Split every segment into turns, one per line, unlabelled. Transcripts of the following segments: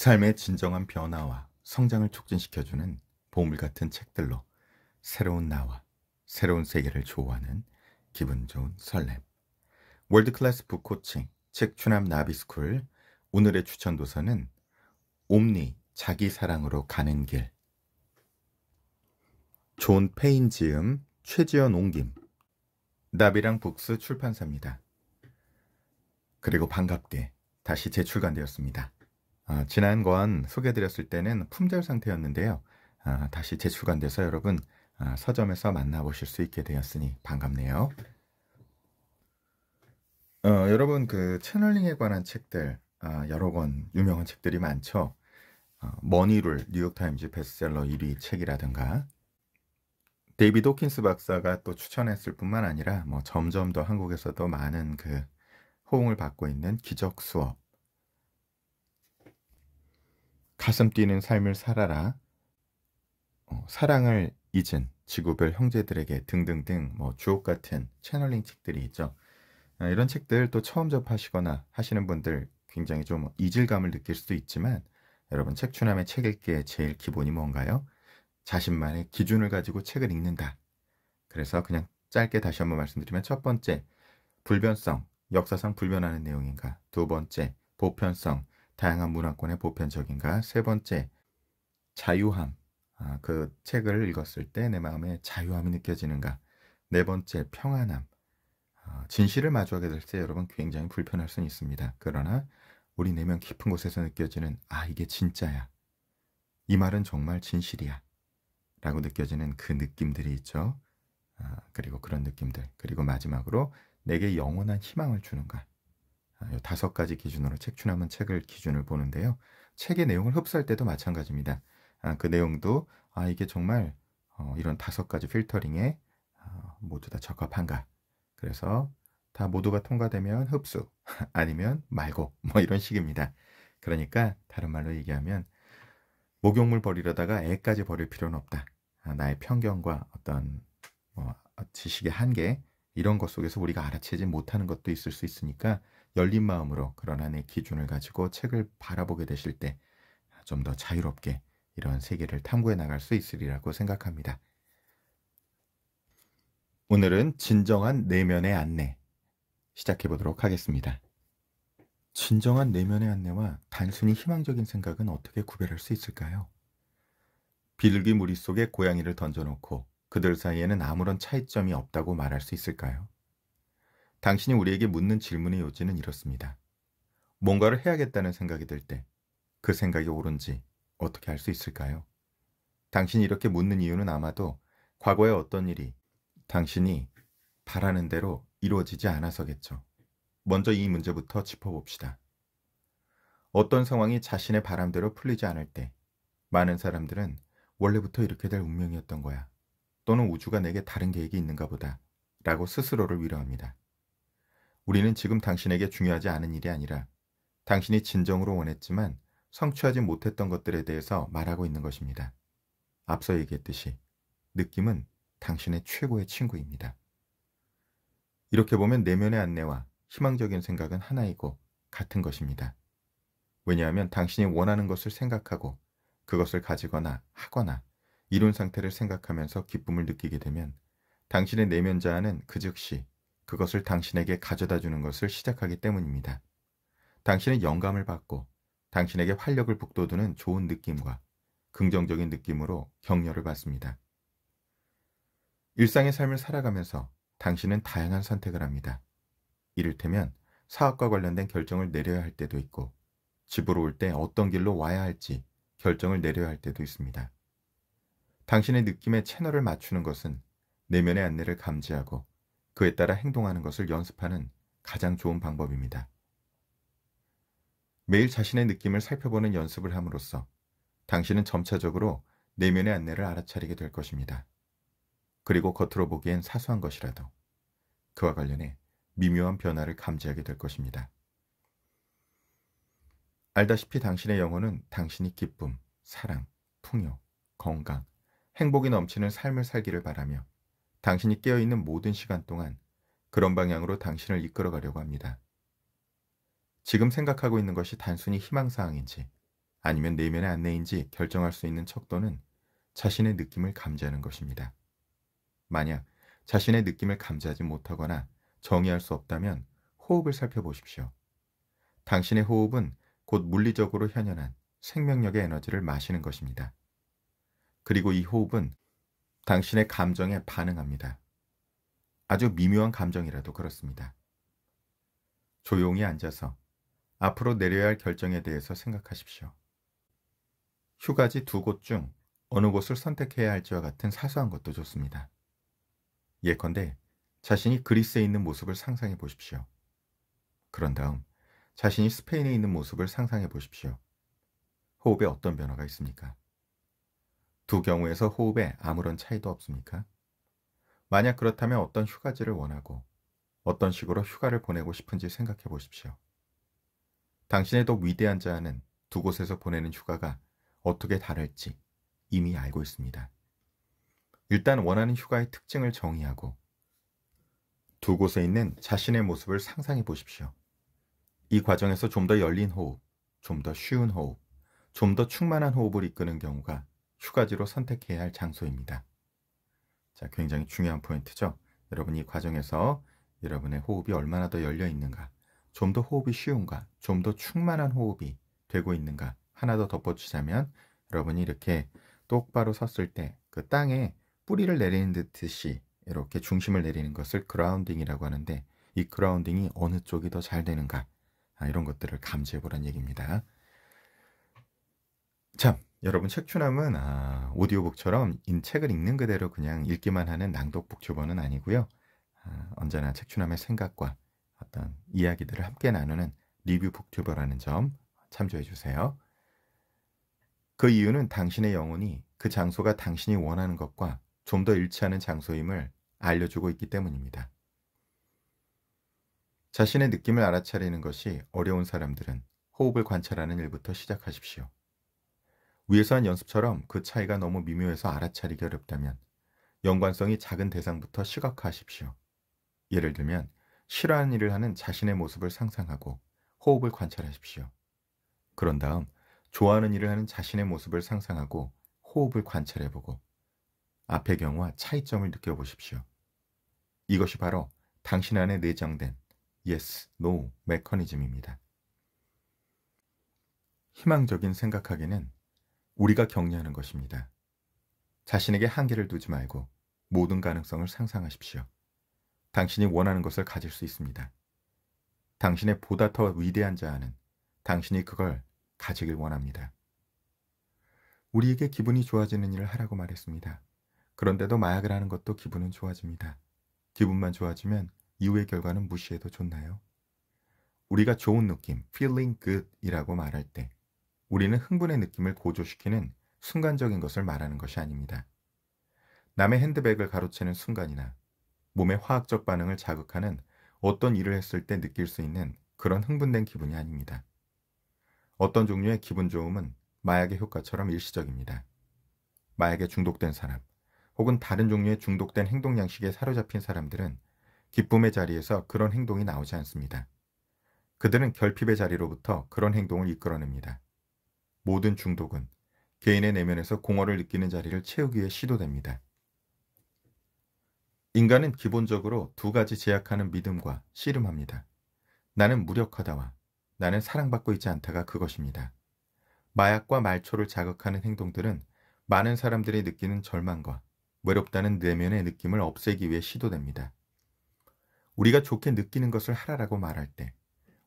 삶의 진정한 변화와 성장을 촉진시켜주는 보물 같은 책들로 새로운 나와 새로운 세계를 좋아하는 기분 좋은 설렘. 월드클래스 북코칭, 책추남 나비스쿨, 오늘의 추천 도서는 옴니, 자기 사랑으로 가는 길. 존 페인 지음, 최지연 옹김. 나비랑 북스 출판사입니다. 그리고 반갑게 다시 재출간되었습니다. 아, 지난 건소개드렸을 때는 품절 상태였는데요. 아, 다시 재출간돼서 여러분 아, 서점에서 만나보실 수 있게 되었으니 반갑네요. 어, 여러분 그 채널링에 관한 책들 아, 여러 권 유명한 책들이 많죠. 어, 머니룰 뉴욕타임즈 베스트셀러 1위 책이라든가 데이비 드 도킨스 박사가 또 추천했을 뿐만 아니라 뭐 점점 더 한국에서도 많은 그 호응을 받고 있는 기적 수업 가슴 뛰는 삶을 살아라. 어, 사랑을 잊은 지구별 형제들에게 등등등 뭐 주옥 같은 채널링 책들이 있죠. 아, 이런 책들 또 처음 접하시거나 하시는 분들 굉장히 좀 이질감을 느낄 수도 있지만 여러분 책추남의 책읽기에 제일 기본이 뭔가요? 자신만의 기준을 가지고 책을 읽는다. 그래서 그냥 짧게 다시 한번 말씀드리면 첫 번째 불변성, 역사상 불변하는 내용인가? 두 번째 보편성, 다양한 문화권의 보편적인가. 세 번째, 자유함. 아, 그 책을 읽었을 때 내 마음에 자유함이 느껴지는가. 네 번째, 평안함. 아, 진실을 마주하게 될 때 여러분 굉장히 불편할 수는 있습니다. 그러나 우리 내면 깊은 곳에서 느껴지는 아, 이게 진짜야. 이 말은 정말 진실이야. 라고 느껴지는 그 느낌들이 있죠. 아, 그리고 그런 느낌들. 그리고 마지막으로 내게 영원한 희망을 주는가. 아, 다섯 가지 기준으로 책 추남은 책을 기준을 보는데요. 책의 내용을 흡수할 때도 마찬가지입니다. 아, 그 내용도 아 이게 정말 어, 이런 다섯 가지 필터링에 어, 모두 다 적합한가. 그래서 다 모두가 통과되면 흡수 아니면 말고 뭐 이런 식입니다. 그러니까 다른 말로 얘기하면 목욕물 버리려다가 애까지 버릴 필요는 없다. 아, 나의 편견과 어떤 뭐, 어, 지식의 한계 이런 것 속에서 우리가 알아채지 못하는 것도 있을 수 있으니까 열린 마음으로 그런 하의 기준을 가지고 책을 바라보게 되실 때 좀 더 자유롭게 이런 세계를 탐구해 나갈 수 있으리라고 생각합니다. 오늘은 진정한 내면의 안내 시작해 보도록 하겠습니다. 진정한 내면의 안내와 단순히 희망적인 생각은 어떻게 구별할 수 있을까요? 비둘기 무리 속에 고양이를 던져놓고 그들 사이에는 아무런 차이점이 없다고 말할 수 있을까요? 당신이 우리에게 묻는 질문의 요지는 이렇습니다. 뭔가를 해야겠다는 생각이 들 때 그 생각이 옳은지 어떻게 알 수 있을까요? 당신이 이렇게 묻는 이유는 아마도 과거에 어떤 일이 당신이 바라는 대로 이루어지지 않아서겠죠. 먼저 이 문제부터 짚어봅시다. 어떤 상황이 자신의 바람대로 풀리지 않을 때 많은 사람들은 원래부터 이렇게 될 운명이었던 거야. 또는 우주가 내게 다른 계획이 있는가 보다. 라고 스스로를 위로합니다. 우리는 지금 당신에게 중요하지 않은 일이 아니라 당신이 진정으로 원했지만 성취하지 못했던 것들에 대해서 말하고 있는 것입니다. 앞서 얘기했듯이 느낌은 당신의 최고의 친구입니다. 이렇게 보면 내면의 안내와 희망적인 생각은 하나이고 같은 것입니다. 왜냐하면 당신이 원하는 것을 생각하고 그것을 가지거나 하거나 이룬 상태를 생각하면서 기쁨을 느끼게 되면 당신의 내면 자아는 그 즉시 그것을 당신에게 가져다 주는 것을 시작하기 때문입니다. 당신은 영감을 받고 당신에게 활력을 북돋우는 좋은 느낌과 긍정적인 느낌으로 격려를 받습니다. 일상의 삶을 살아가면서 당신은 다양한 선택을 합니다. 이를테면 사업과 관련된 결정을 내려야 할 때도 있고 집으로 올 때 어떤 길로 와야 할지 결정을 내려야 할 때도 있습니다. 당신의 느낌에 채널을 맞추는 것은 내면의 안내를 감지하고 그에 따라 행동하는 것을 연습하는 가장 좋은 방법입니다. 매일 자신의 느낌을 살펴보는 연습을 함으로써 당신은 점차적으로 내면의 안내를 알아차리게 될 것입니다. 그리고 겉으로 보기엔 사소한 것이라도 그와 관련해 미묘한 변화를 감지하게 될 것입니다. 알다시피 당신의 영혼은 당신이 기쁨, 사랑, 풍요, 건강, 행복이 넘치는 삶을 살기를 바라며 당신이 깨어있는 모든 시간 동안 그런 방향으로 당신을 이끌어 가려고 합니다. 지금 생각하고 있는 것이 단순히 희망사항인지 아니면 내면의 안내인지 결정할 수 있는 척도는 자신의 느낌을 감지하는 것입니다. 만약 자신의 느낌을 감지하지 못하거나 정의할 수 없다면 호흡을 살펴보십시오. 당신의 호흡은 곧 물리적으로 현현한 생명력의 에너지를 마시는 것입니다. 그리고 이 호흡은 당신의 감정에 반응합니다. 아주 미묘한 감정이라도 그렇습니다. 조용히 앉아서 앞으로 내려야 할 결정에 대해서 생각하십시오. 휴가지 두 곳 중 어느 곳을 선택해야 할지와 같은 사소한 것도 좋습니다. 예컨대 자신이 그리스에 있는 모습을 상상해 보십시오. 그런 다음 자신이 스페인에 있는 모습을 상상해 보십시오. 호흡에 어떤 변화가 있습니까? 두 경우에서 호흡에 아무런 차이도 없습니까? 만약 그렇다면 어떤 휴가지를 원하고 어떤 식으로 휴가를 보내고 싶은지 생각해 보십시오. 당신의도 위대한 자는 아두 곳에서 보내는 휴가가 어떻게 다를지 이미 알고 있습니다. 일단 원하는 휴가의 특징을 정의하고 두 곳에 있는 자신의 모습을 상상해 보십시오. 이 과정에서 좀 더 열린 호흡, 좀 더 쉬운 호흡, 좀 더 충만한 호흡을 이끄는 경우가 휴가지로 선택해야 할 장소입니다. 자, 굉장히 중요한 포인트죠. 여러분이 과정에서 여러분의 호흡이 얼마나 더 열려 있는가, 좀 더 호흡이 쉬운가, 좀 더 충만한 호흡이 되고 있는가 하나 더 덧붙이자면 여러분이 이렇게 똑바로 섰을 때 그 땅에 뿌리를 내리는 듯이 이렇게 중심을 내리는 것을 그라운딩이라고 하는데 이 그라운딩이 어느 쪽이 더 잘 되는가 아, 이런 것들을 감지해 보란 얘기입니다. 참 여러분 책추남은 아, 오디오북처럼 인 책을 읽는 그대로 그냥 읽기만 하는 낭독 북튜버는 아니고요. 아, 언제나 책추남의 생각과 어떤 이야기들을 함께 나누는 리뷰 북튜버라는 점 참조해 주세요. 그 이유는 당신의 영혼이 그 장소가 당신이 원하는 것과 좀 더 일치하는 장소임을 알려주고 있기 때문입니다. 자신의 느낌을 알아차리는 것이 어려운 사람들은 호흡을 관찰하는 일부터 시작하십시오. 위에서 한 연습처럼 그 차이가 너무 미묘해서 알아차리기 어렵다면 연관성이 작은 대상부터 시각화하십시오. 예를 들면 싫어하는 일을 하는 자신의 모습을 상상하고 호흡을 관찰하십시오. 그런 다음 좋아하는 일을 하는 자신의 모습을 상상하고 호흡을 관찰해보고 앞의 경우와 차이점을 느껴보십시오. 이것이 바로 당신 안에 내장된 yes, no 메커니즘입니다. 희망적인 생각하기는 우리가 격려하는 것입니다. 자신에게 한계를 두지 말고 모든 가능성을 상상하십시오. 당신이 원하는 것을 가질 수 있습니다. 당신의 보다 더 위대한 자아는 당신이 그걸 가지길 원합니다. 우리에게 기분이 좋아지는 일을 하라고 말했습니다. 그런데도 마약을 하는 것도 기분은 좋아집니다. 기분만 좋아지면 이후의 결과는 무시해도 좋나요? 우리가 좋은 느낌, feeling good이라고 말할 때 우리는 흥분의 느낌을 고조시키는 순간적인 것을 말하는 것이 아닙니다. 남의 핸드백을 가로채는 순간이나 몸의 화학적 반응을 자극하는 어떤 일을 했을 때 느낄 수 있는 그런 흥분된 기분이 아닙니다. 어떤 종류의 기분 좋음은 마약의 효과처럼 일시적입니다. 마약에 중독된 사람 혹은 다른 종류의 중독된 행동 양식에 사로잡힌 사람들은 기쁨의 자리에서 그런 행동이 나오지 않습니다. 그들은 결핍의 자리로부터 그런 행동을 이끌어냅니다. 모든 중독은 개인의 내면에서 공허를 느끼는 자리를 채우기 위해 시도됩니다. 인간은 기본적으로 두 가지 제약하는 믿음과 씨름합니다. 나는 무력하다와 나는 사랑받고 있지 않다가 그것입니다. 마약과 말초를 자극하는 행동들은 많은 사람들이 느끼는 절망과 외롭다는 내면의 느낌을 없애기 위해 시도됩니다. 우리가 좋게 느끼는 것을 하라라고 말할 때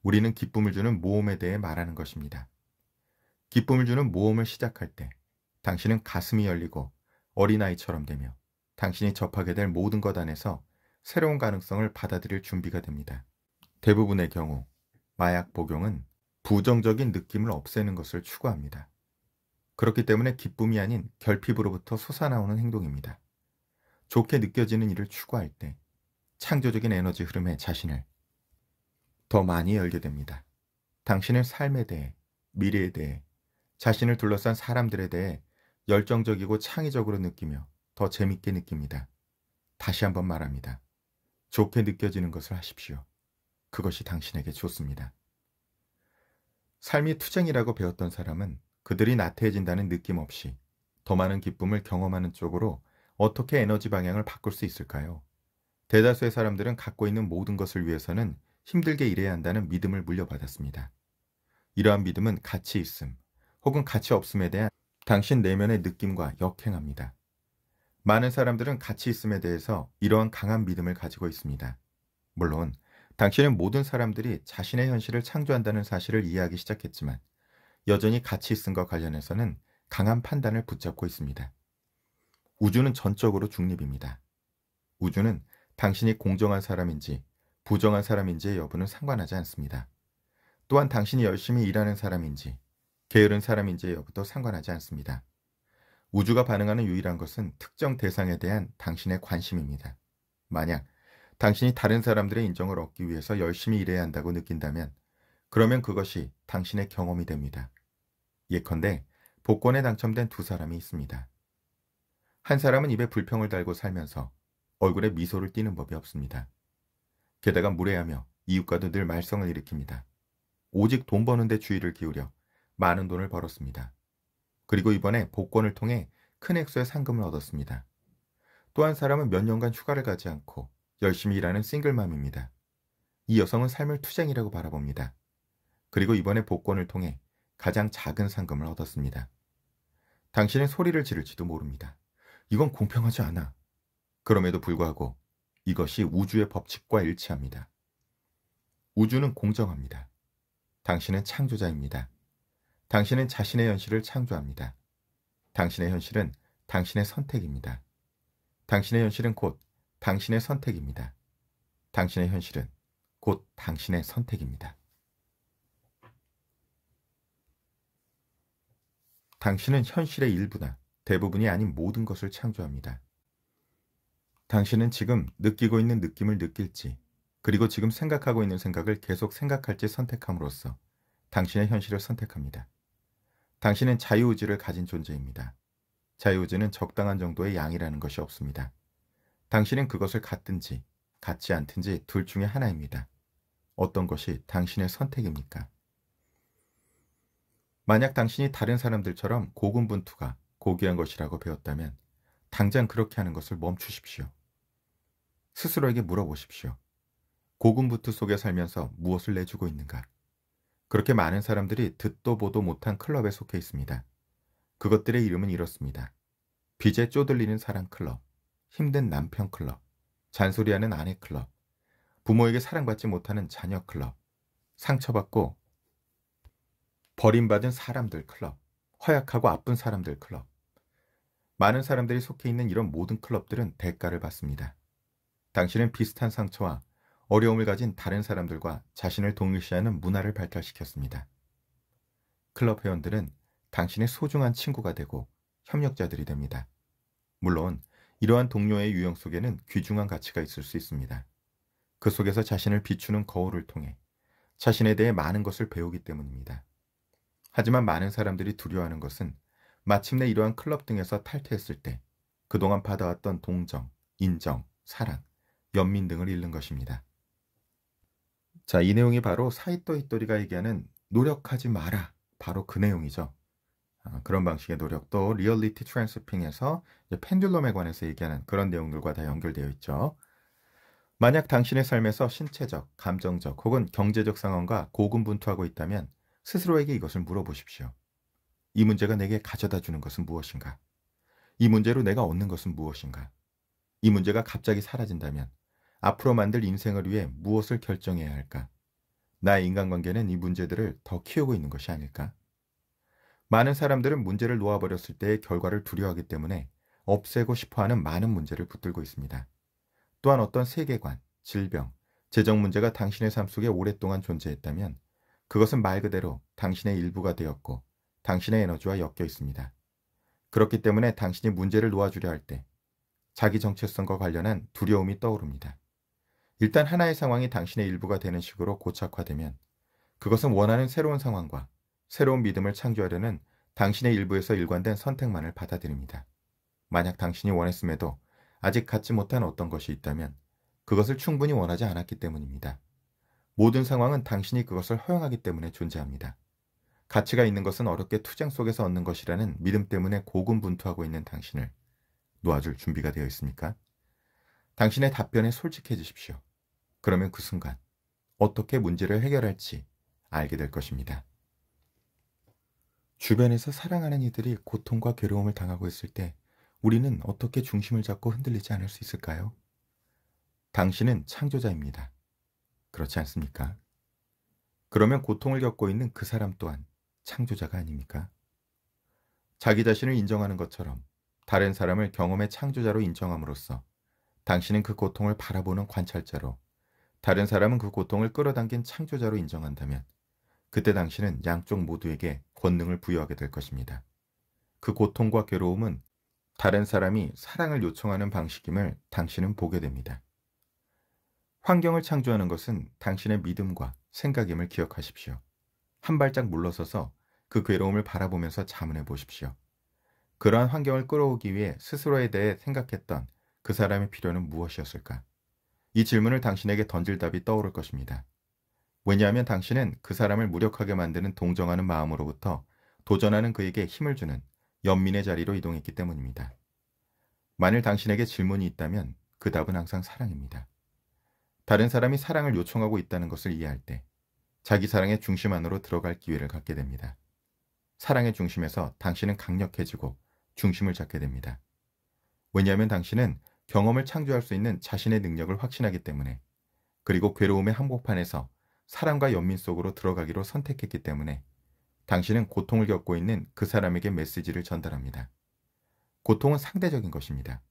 우리는 기쁨을 주는 모험에 대해 말하는 것입니다. 기쁨을 주는 모험을 시작할 때 당신은 가슴이 열리고 어린아이처럼 되며 당신이 접하게 될 모든 것 안에서 새로운 가능성을 받아들일 준비가 됩니다. 대부분의 경우 마약 복용은 부정적인 느낌을 없애는 것을 추구합니다. 그렇기 때문에 기쁨이 아닌 결핍으로부터 솟아나오는 행동입니다. 좋게 느껴지는 일을 추구할 때 창조적인 에너지 흐름에 자신을 더 많이 열게 됩니다. 당신의 삶에 대해, 미래에 대해, 자신을 둘러싼 사람들에 대해 열정적이고 창의적으로 느끼며 더 재밌게 느낍니다. 다시 한번 말합니다. 좋게 느껴지는 것을 하십시오. 그것이 당신에게 좋습니다. 삶이 투쟁이라고 배웠던 사람은 그들이 나태해진다는 느낌 없이 더 많은 기쁨을 경험하는 쪽으로 어떻게 에너지 방향을 바꿀 수 있을까요? 대다수의 사람들은 갖고 있는 모든 것을 위해서는 힘들게 일해야 한다는 믿음을 물려받았습니다. 이러한 믿음은 가치 있음, 혹은 가치 없음에 대한 당신 내면의 느낌과 역행합니다. 많은 사람들은 가치 있음에 대해서 이러한 강한 믿음을 가지고 있습니다. 물론 당신은 모든 사람들이 자신의 현실을 창조한다는 사실을 이해하기 시작했지만 여전히 가치 있음과 관련해서는 강한 판단을 붙잡고 있습니다. 우주는 전적으로 중립입니다. 우주는 당신이 공정한 사람인지 부정한 사람인지의 여부는 상관하지 않습니다. 또한 당신이 열심히 일하는 사람인지 게으른 사람인지 여부도 상관하지 않습니다. 우주가 반응하는 유일한 것은 특정 대상에 대한 당신의 관심입니다. 만약 당신이 다른 사람들의 인정을 얻기 위해서 열심히 일해야 한다고 느낀다면 그러면 그것이 당신의 경험이 됩니다. 예컨대 복권에 당첨된 두 사람이 있습니다. 한 사람은 입에 불평을 달고 살면서 얼굴에 미소를 띠는 법이 없습니다. 게다가 무례하며 이웃과도 늘 말썽을 일으킵니다. 오직 돈 버는 데 주의를 기울여 많은 돈을 벌었습니다. 그리고 이번에 복권을 통해 큰 액수의 상금을 얻었습니다. 또한 사람은 몇 년간 휴가를 가지 않고 열심히 일하는 싱글맘입니다. 이 여성은 삶을 투쟁이라고 바라봅니다. 그리고 이번에 복권을 통해 가장 작은 상금을 얻었습니다. 당신은 소리를 지를지도 모릅니다. 이건 공평하지 않아. 그럼에도 불구하고 이것이 우주의 법칙과 일치합니다. 우주는 공정합니다. 당신은 창조자입니다. 당신은 자신의 현실을 창조합니다. 당신의 현실은 당신의 선택입니다. 당신의 현실은 곧 당신의 선택입니다. 당신의 현실은 곧 당신의 선택입니다. 당신은 현실의 일부나 대부분이 아닌 모든 것을 창조합니다. 당신은 지금 느끼고 있는 느낌을 느낄지, 그리고 지금 생각하고 있는 생각을 계속 생각할지 선택함으로써 당신의 현실을 선택합니다. 당신은 자유의지를 가진 존재입니다. 자유의지는 적당한 정도의 양이라는 것이 없습니다. 당신은 그것을 갖든지 갖지 않든지 둘 중에 하나입니다. 어떤 것이 당신의 선택입니까? 만약 당신이 다른 사람들처럼 고군분투가 고귀한 것이라고 배웠다면 당장 그렇게 하는 것을 멈추십시오. 스스로에게 물어보십시오. 고군분투 속에 살면서 무엇을 내주고 있는가? 그렇게 많은 사람들이 듣도 보도 못한 클럽에 속해 있습니다. 그것들의 이름은 이렇습니다. 빚에 쪼들리는 사랑 클럽, 힘든 남편 클럽, 잔소리하는 아내 클럽, 부모에게 사랑받지 못하는 자녀 클럽, 상처받고 버림받은 사람들 클럽, 허약하고 아픈 사람들 클럽. 많은 사람들이 속해 있는 이런 모든 클럽들은 대가를 받습니다. 당신은 비슷한 상처와 어려움을 가진 다른 사람들과 자신을 동일시하는 문화를 발달시켰습니다. 클럽 회원들은 당신의 소중한 친구가 되고 협력자들이 됩니다. 물론 이러한 동료의 유형 속에는 귀중한 가치가 있을 수 있습니다. 그 속에서 자신을 비추는 거울을 통해 자신에 대해 많은 것을 배우기 때문입니다. 하지만 많은 사람들이 두려워하는 것은 마침내 이러한 클럽 등에서 탈퇴했을 때 그동안 받아왔던 동정, 인정, 사랑, 연민 등을 잃는 것입니다. 자, 이 내용이 바로 사이토 히토리가 얘기하는 노력하지 마라. 바로 그 내용이죠. 아, 그런 방식의 노력 도 리얼리티 트랜스핑에서 펜듈럼에 관해서 얘기하는 그런 내용들과 다 연결되어 있죠. 만약 당신의 삶에서 신체적, 감정적 혹은 경제적 상황과 고군분투하고 있다면 스스로에게 이것을 물어보십시오. 이 문제가 내게 가져다 주는 것은 무엇인가? 이 문제로 내가 얻는 것은 무엇인가? 이 문제가 갑자기 사라진다면 앞으로 만들 인생을 위해 무엇을 결정해야 할까? 나의 인간관계는 이 문제들을 더 키우고 있는 것이 아닐까? 많은 사람들은 문제를 놓아버렸을 때의 결과를 두려워하기 때문에 없애고 싶어하는 많은 문제를 붙들고 있습니다. 또한 어떤 세계관, 질병, 재정 문제가 당신의 삶 속에 오랫동안 존재했다면 그것은 말 그대로 당신의 일부가 되었고 당신의 에너지와 엮여 있습니다. 그렇기 때문에 당신이 문제를 놓아주려 할 때 자기 정체성과 관련한 두려움이 떠오릅니다. 일단 하나의 상황이 당신의 일부가 되는 식으로 고착화되면 그것은 원하는 새로운 상황과 새로운 믿음을 창조하려는 당신의 일부에서 일관된 선택만을 받아들입니다. 만약 당신이 원했음에도 아직 갖지 못한 어떤 것이 있다면 그것을 충분히 원하지 않았기 때문입니다. 모든 상황은 당신이 그것을 허용하기 때문에 존재합니다. 가치가 있는 것은 어렵게 투쟁 속에서 얻는 것이라는 믿음 때문에 고군분투하고 있는 당신을 놓아줄 준비가 되어 있습니까? 당신의 답변에 솔직해지십시오. 그러면 그 순간 어떻게 문제를 해결할지 알게 될 것입니다. 주변에서 사랑하는 이들이 고통과 괴로움을 당하고 있을 때 우리는 어떻게 중심을 잡고 흔들리지 않을 수 있을까요? 당신은 창조자입니다. 그렇지 않습니까? 그러면 고통을 겪고 있는 그 사람 또한 창조자가 아닙니까? 자기 자신을 인정하는 것처럼 다른 사람을 경험의 창조자로 인정함으로써 당신은 그 고통을 바라보는 관찰자로 다른 사람은 그 고통을 끌어당긴 창조자로 인정한다면 그때 당신은 양쪽 모두에게 권능을 부여하게 될 것입니다. 그 고통과 괴로움은 다른 사람이 사랑을 요청하는 방식임을 당신은 보게 됩니다. 환경을 창조하는 것은 당신의 믿음과 생각임을 기억하십시오. 한 발짝 물러서서 그 괴로움을 바라보면서 자문해 보십시오. 그러한 환경을 끌어오기 위해 스스로에 대해 생각했던 그 사람의 필요는 무엇이었을까? 이 질문을 당신에게 던질 답이 떠오를 것입니다. 왜냐하면 당신은 그 사람을 무력하게 만드는 동정하는 마음으로부터 도전하는 그에게 힘을 주는 연민의 자리로 이동했기 때문입니다. 만일 당신에게 질문이 있다면 그 답은 항상 사랑입니다. 다른 사람이 사랑을 요청하고 있다는 것을 이해할 때 자기 사랑의 중심 안으로 들어갈 기회를 갖게 됩니다. 사랑의 중심에서 당신은 강력해지고 중심을 잡게 됩니다. 왜냐하면 당신은 경험을 창조할 수 있는 자신의 능력을 확신하기 때문에 그리고 괴로움의 한복판에서 사랑과 연민 속으로 들어가기로 선택했기 때문에 당신은 고통을 겪고 있는 그 사람에게 메시지를 전달합니다. 고통은 상대적인 것입니다.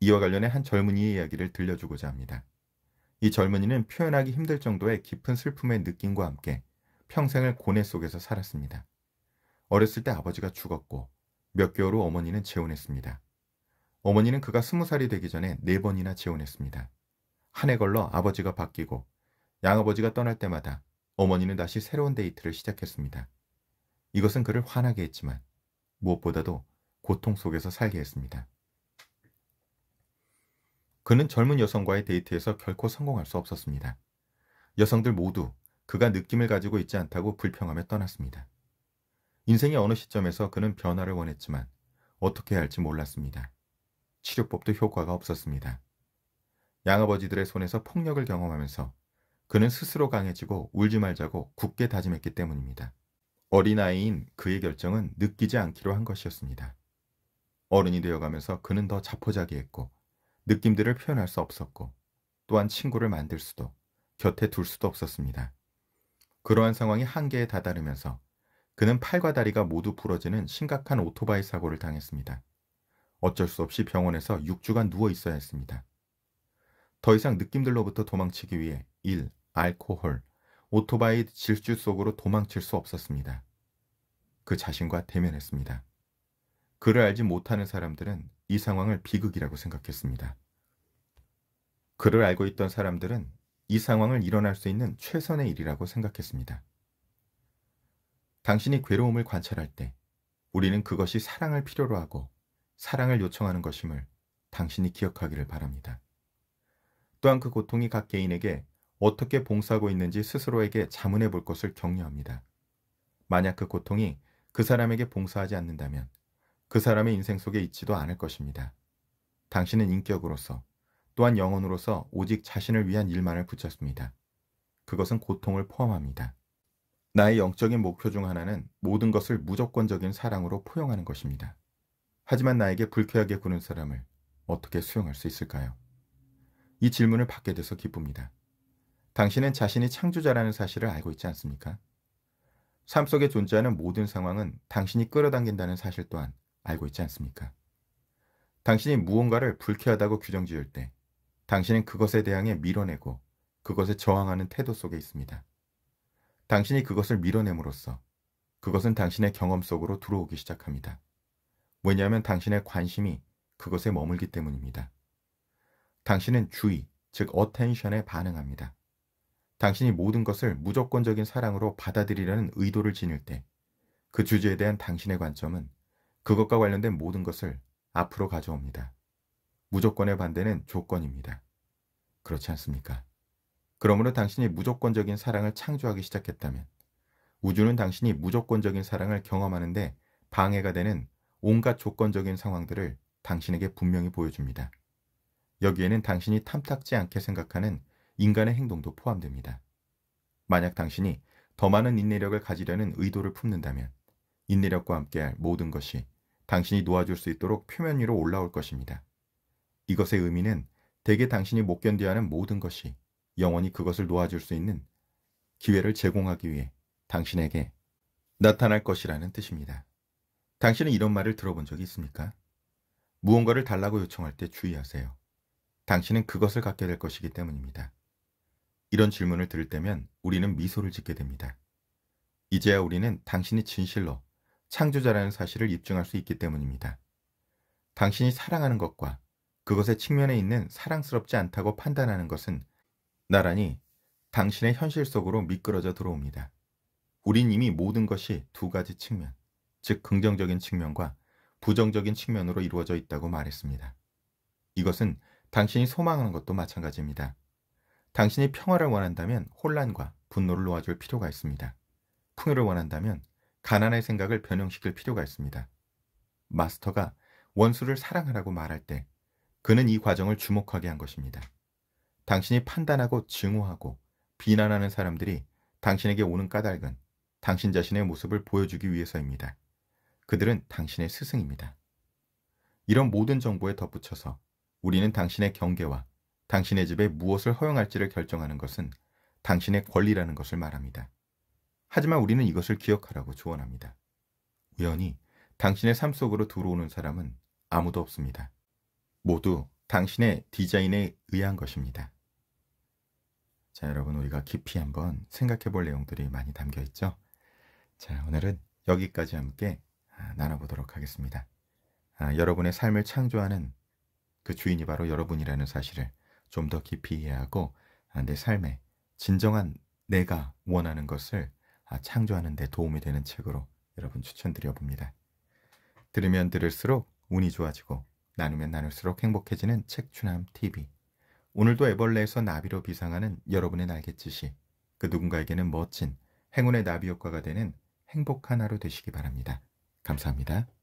이와 관련해 한 젊은이의 이야기를 들려주고자 합니다. 이 젊은이는 표현하기 힘들 정도의 깊은 슬픔의 느낌과 함께 평생을 고뇌 속에서 살았습니다. 어렸을 때 아버지가 죽었고 몇 개월 후 어머니는 재혼했습니다. 어머니는 그가 스무 살이 되기 전에 네 번이나 재혼했습니다. 한 해 걸러 아버지가 바뀌고 양아버지가 떠날 때마다 어머니는 다시 새로운 데이트를 시작했습니다. 이것은 그를 화나게 했지만 무엇보다도 고통 속에서 살게 했습니다. 그는 젊은 여성과의 데이트에서 결코 성공할 수 없었습니다. 여성들 모두 그가 느낌을 가지고 있지 않다고 불평하며 떠났습니다. 인생의 어느 시점에서 그는 변화를 원했지만 어떻게 할지 몰랐습니다. 치료법도 효과가 없었습니다. 양아버지들의 손에서 폭력을 경험하면서 그는 스스로 강해지고 울지 말자고 굳게 다짐했기 때문입니다. 어린아이인 그의 결정은 느끼지 않기로 한 것이었습니다. 어른이 되어가면서 그는 더 자포자기했고 느낌들을 표현할 수 없었고 또한 친구를 만들 수도 곁에 둘 수도 없었습니다. 그러한 상황이 한계에 다다르면서 그는 팔과 다리가 모두 부러지는 심각한 오토바이 사고를 당했습니다. 어쩔 수 없이 병원에서 6주간 누워 있어야 했습니다. 더 이상 느낌들로부터 도망치기 위해 1. 알코올, 오토바이 질주 속으로 도망칠 수 없었습니다. 그 자신과 대면했습니다. 그를 알지 못하는 사람들은 이 상황을 비극이라고 생각했습니다. 그를 알고 있던 사람들은 이 상황을 일어날 수 있는 최선의 일이라고 생각했습니다. 당신이 괴로움을 관찰할 때 우리는 그것이 사랑을 필요로 하고 사랑을 요청하는 것임을 당신이 기억하기를 바랍니다. 또한 그 고통이 각 개인에게 어떻게 봉사하고 있는지 스스로에게 자문해 볼 것을 격려합니다. 만약 그 고통이 그 사람에게 봉사하지 않는다면 그 사람의 인생 속에 있지도 않을 것입니다. 당신은 인격으로서 또한 영혼으로서 오직 자신을 위한 일만을 붙였습니다. 그것은 고통을 포함합니다. 나의 영적인 목표 중 하나는 모든 것을 무조건적인 사랑으로 포용하는 것입니다. 하지만 나에게 불쾌하게 구는 사람을 어떻게 수용할 수 있을까요? 이 질문을 받게 돼서 기쁩니다. 당신은 자신이 창조자라는 사실을 알고 있지 않습니까? 삶 속에 존재하는 모든 상황은 당신이 끌어당긴다는 사실 또한 알고 있지 않습니까? 당신이 무언가를 불쾌하다고 규정 지을 때 당신은 그것에 대항해 밀어내고 그것에 저항하는 태도 속에 있습니다. 당신이 그것을 밀어냄으로써 그것은 당신의 경험 속으로 들어오기 시작합니다. 왜냐하면 당신의 관심이 그것에 머물기 때문입니다. 당신은 주의, 즉 어텐션에 반응합니다. 당신이 모든 것을 무조건적인 사랑으로 받아들이려는 의도를 지닐 때 그 주제에 대한 당신의 관점은 그것과 관련된 모든 것을 앞으로 가져옵니다. 무조건의 반대는 조건입니다. 그렇지 않습니까? 그러므로 당신이 무조건적인 사랑을 창조하기 시작했다면 우주는 당신이 무조건적인 사랑을 경험하는데 방해가 되는 온갖 조건적인 상황들을 당신에게 분명히 보여줍니다. 여기에는 당신이 탐탁지 않게 생각하는 인간의 행동도 포함됩니다. 만약 당신이 더 많은 인내력을 가지려는 의도를 품는다면 인내력과 함께할 모든 것이 당신이 놓아줄 수 있도록 표면 위로 올라올 것입니다. 이것의 의미는 대개 당신이 못 견뎌야 하는 모든 것이 영원히 그것을 놓아줄 수 있는 기회를 제공하기 위해 당신에게 나타날 것이라는 뜻입니다. 당신은 이런 말을 들어본 적이 있습니까? 무언가를 달라고 요청할 때 주의하세요. 당신은 그것을 갖게 될 것이기 때문입니다. 이런 질문을 들을 때면 우리는 미소를 짓게 됩니다. 이제야 우리는 당신이 진실로 창조자라는 사실을 입증할 수 있기 때문입니다. 당신이 사랑하는 것과 그것의 측면에 있는 사랑스럽지 않다고 판단하는 것은 나란히 당신의 현실 속으로 미끄러져 들어옵니다. 우린 이미 모든 것이 두 가지 측면, 즉 긍정적인 측면과 부정적인 측면으로 이루어져 있다고 말했습니다. 이것은 당신이 소망하는 것도 마찬가지입니다. 당신이 평화를 원한다면 혼란과 분노를 놓아줄 필요가 있습니다. 풍요를 원한다면 가난의 생각을 변형시킬 필요가 있습니다. 마스터가 원수를 사랑하라고 말할 때 그는 이 과정을 주목하게 한 것입니다. 당신이 판단하고 증오하고 비난하는 사람들이 당신에게 오는 까닭은 당신 자신의 모습을 보여주기 위해서입니다. 그들은 당신의 스승입니다. 이런 모든 정보에 덧붙여서 우리는 당신의 경계와 당신의 집에 무엇을 허용할지를 결정하는 것은 당신의 권리라는 것을 말합니다. 하지만 우리는 이것을 기억하라고 조언합니다. 우연히 당신의 삶 속으로 들어오는 사람은 아무도 없습니다. 모두 당신의 디자인에 의한 것입니다. 자, 여러분 우리가 깊이 한번 생각해 볼 내용들이 많이 담겨 있죠? 자, 오늘은 여기까지 함께 아, 나눠보도록 하겠습니다. 아, 여러분의 삶을 창조하는 그 주인이 바로 여러분이라는 사실을 좀 더 깊이 이해하고 아, 내 삶에 진정한 내가 원하는 것을 아, 창조하는 데 도움이 되는 책으로 여러분 추천드려 봅니다. 들으면 들을수록 운이 좋아지고 나누면 나눌수록 행복해지는 책추남 TV 오늘도 애벌레에서 나비로 비상하는 여러분의 날갯짓이 그 누군가에게는 멋진 행운의 나비 효과가 되는 행복한 하루 되시기 바랍니다. 감사합니다.